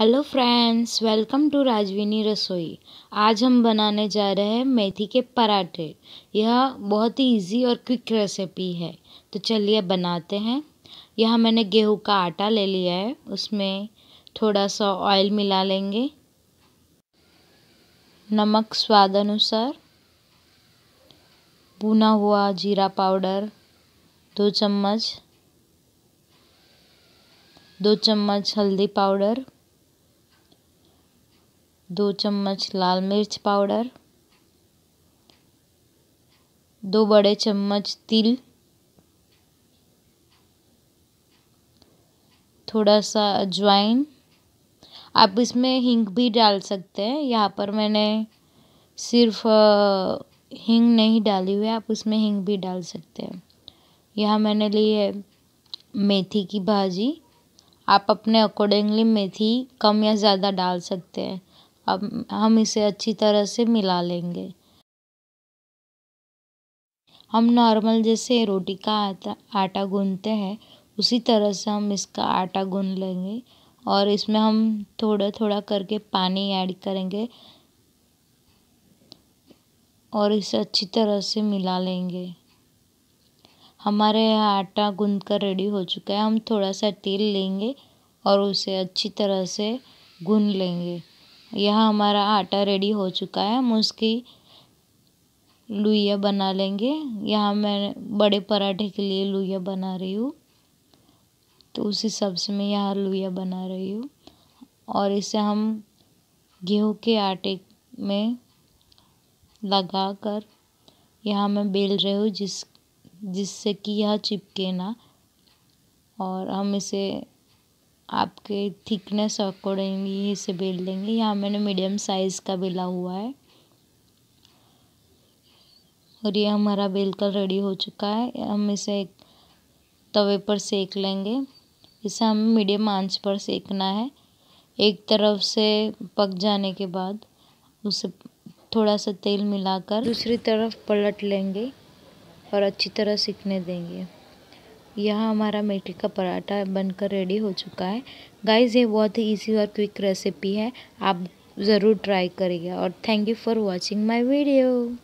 hello friends welcome to Rajveeni Rasoi आज हम बनाने जा रहे हैं मेथी के पराठे यह बहुत ही इजी और क्विक रेसिपी है तो चलिए बनाते हैं यहाँ मैंने गेहूं का आटा ले लिया है उसमें थोड़ा सा ऑयल मिला लेंगे नमक स्वाद अनुसार भुना हुआ जीरा पाउडर दो चम्मच दो चम्मच हल्दी पाउडर दो चम्मच लाल मिर्च पाउडर दो बड़े चम्मच तिल थोड़ा सा अजवाइन आप इसमें हींग भी डाल सकते हैं यहाँ पर मैंने सिर्फ हींग नहीं डाली हुई है आप उसमें हींग भी डाल सकते हैं यहाँ मैंने ली है मेथी की भाजी आप अपने अकॉर्डिंगली मेथी कम या ज़्यादा डाल सकते हैं अब हम इसे अच्छी तरह से मिला लेंगे हम नॉर्मल जैसे रोटी का आटा आटा गूंदते हैं उसी तरह से हम इसका आटा गूंद लेंगे और इसमें हम थोड़ा थोड़ा करके पानी ऐड करेंगे और इसे अच्छी तरह से मिला लेंगे हमारे यहाँ आटा गूंद कर रेडी हो चुका है हम थोड़ा सा तेल लेंगे और उसे अच्छी तरह से गूंद लेंगे यह हमारा आटा रेडी हो चुका है हम उसकी लुइया बना लेंगे यहाँ मैं बड़े पराठे के लिए लुइया बना रही हूँ तो उस हिसाब से मैं यहाँ लुइया बना रही हूँ और इसे हम गेहूँ के आटे में लगा कर यहाँ मैं बेल रही हूँ जिस जिससे कि यह चिपके ना और हम इसे आपके थिकनेस अकॉर्डिंग ही इसे बेल देंगे यहाँ मैंने मीडियम साइज़ का बेला हुआ है और ये हमारा बेल कर रेडी हो चुका है हम इसे एक तवे पर सेक लेंगे इसे हमें मीडियम आंच पर सेकना है एक तरफ से पक जाने के बाद उसे थोड़ा सा तेल मिलाकर दूसरी तरफ पलट लेंगे और अच्छी तरह सीखने देंगे यह हमारा मेथी का पराठा बनकर रेडी हो चुका है गाइस ये बहुत ही इजी और क्विक रेसिपी है आप ज़रूर ट्राई करिएगा और thank you for watching my video